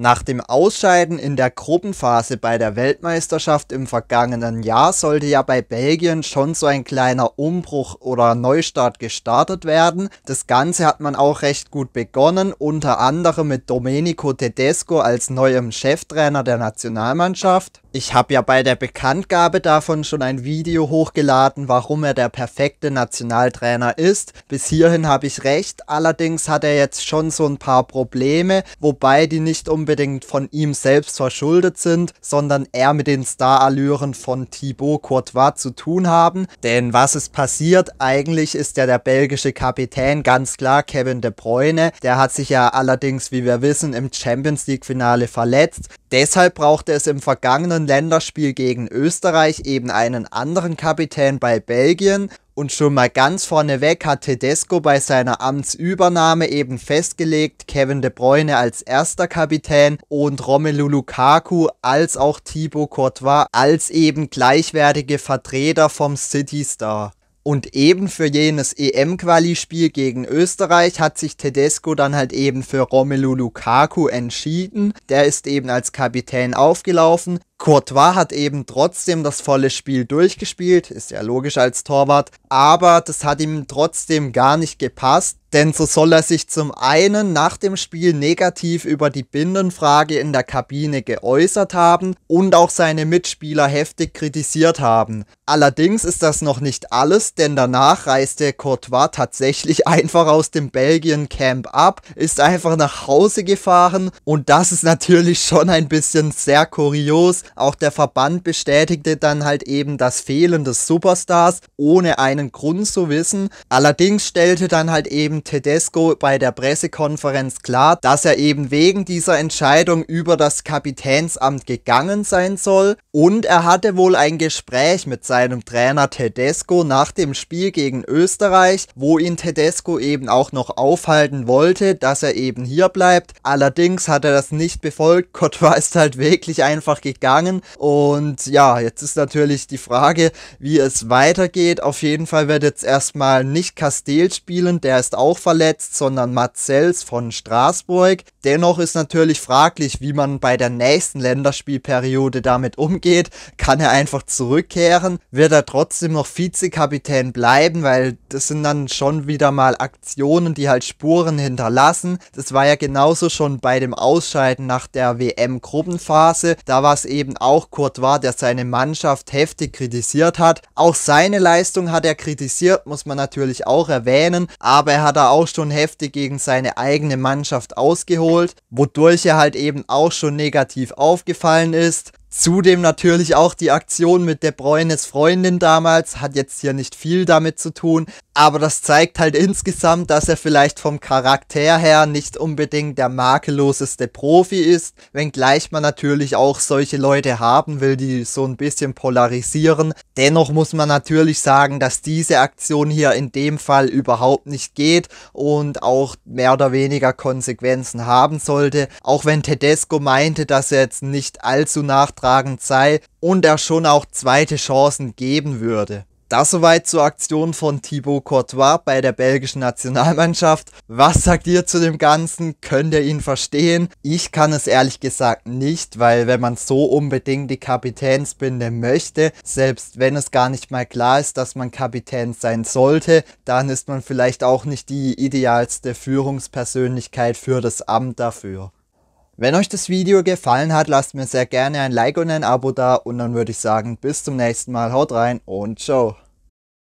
Nach dem Ausscheiden in der Gruppenphase bei der Weltmeisterschaft im vergangenen Jahr sollte ja bei Belgien schon so ein kleiner Umbruch oder Neustart gestartet werden. Das Ganze hat man auch recht gut begonnen, unter anderem mit Domenico Tedesco als neuem Cheftrainer der Nationalmannschaft ich habe ja bei der Bekanntgabe davon schon ein Video hochgeladen, warum er der perfekte Nationaltrainer ist. Bis hierhin habe ich recht, allerdings hat er jetzt schon so ein paar Probleme, wobei die nicht unbedingt von ihm selbst verschuldet sind, sondern eher mit den Starallüren von Thibaut Courtois zu tun haben. Denn was ist passiert? Eigentlich ist ja der belgische Kapitän ganz klar Kevin De Bruyne. Der hat sich ja allerdings, wie wir wissen, im Champions League Finale verletzt. Deshalb brauchte es im vergangenen vergangenen Länderspiel gegen Österreich eben einen anderen Kapitän bei Belgien und schon mal ganz vorneweg hat Tedesco bei seiner Amtsübernahme eben festgelegt, Kevin de Bruyne als erster Kapitän und Romelu Lukaku als auch Thibaut Courtois als eben gleichwertige Vertreter vom City Star. Und eben für jenes EM-Quali-Spiel gegen Österreich hat sich Tedesco dann halt eben für Romelu Lukaku entschieden. Der ist eben als Kapitän aufgelaufen Courtois hat eben trotzdem das volle Spiel durchgespielt, ist ja logisch als Torwart, aber das hat ihm trotzdem gar nicht gepasst, denn so soll er sich zum einen nach dem Spiel negativ über die Bindenfrage in der Kabine geäußert haben und auch seine Mitspieler heftig kritisiert haben. Allerdings ist das noch nicht alles, denn danach reiste Courtois tatsächlich einfach aus dem Belgien-Camp ab, ist einfach nach Hause gefahren und das ist natürlich schon ein bisschen sehr kurios, auch der Verband bestätigte dann halt eben das Fehlen des Superstars, ohne einen Grund zu wissen. Allerdings stellte dann halt eben Tedesco bei der Pressekonferenz klar, dass er eben wegen dieser Entscheidung über das Kapitänsamt gegangen sein soll und er hatte wohl ein Gespräch mit seinem Trainer Tedesco nach dem Spiel gegen Österreich, wo ihn Tedesco eben auch noch aufhalten wollte, dass er eben hier bleibt. Allerdings hat er das nicht befolgt, Gott weiß halt wirklich einfach gegangen gegangen. Und ja, jetzt ist natürlich die Frage, wie es weitergeht. Auf jeden Fall wird jetzt erstmal nicht Castell spielen, der ist auch verletzt, sondern Marcells von Straßburg. Dennoch ist natürlich fraglich, wie man bei der nächsten Länderspielperiode damit umgeht. Kann er einfach zurückkehren? Wird er trotzdem noch Vizekapitän bleiben? Weil das sind dann schon wieder mal Aktionen, die halt Spuren hinterlassen. Das war ja genauso schon bei dem Ausscheiden nach der WM-Gruppenphase. Da war es eben eben auch Kurt der seine Mannschaft heftig kritisiert hat. Auch seine Leistung hat er kritisiert, muss man natürlich auch erwähnen, aber er hat da auch schon heftig gegen seine eigene Mannschaft ausgeholt, wodurch er halt eben auch schon negativ aufgefallen ist. Zudem natürlich auch die Aktion mit De Bruynes Freundin damals, hat jetzt hier nicht viel damit zu tun, aber das zeigt halt insgesamt, dass er vielleicht vom Charakter her nicht unbedingt der makelloseste Profi ist, wenngleich man natürlich auch solche Leute haben will, die so ein bisschen polarisieren. Dennoch muss man natürlich sagen, dass diese Aktion hier in dem Fall überhaupt nicht geht und auch mehr oder weniger Konsequenzen haben sollte, auch wenn Tedesco meinte, dass er jetzt nicht allzu nachtragend sei und er schon auch zweite Chancen geben würde. Das soweit zur Aktion von Thibaut Courtois bei der belgischen Nationalmannschaft. Was sagt ihr zu dem Ganzen? Könnt ihr ihn verstehen? Ich kann es ehrlich gesagt nicht, weil wenn man so unbedingt die Kapitänsbinde möchte, selbst wenn es gar nicht mal klar ist, dass man Kapitän sein sollte, dann ist man vielleicht auch nicht die idealste Führungspersönlichkeit für das Amt dafür. Wenn euch das Video gefallen hat, lasst mir sehr gerne ein Like und ein Abo da und dann würde ich sagen, bis zum nächsten Mal, haut rein und ciao.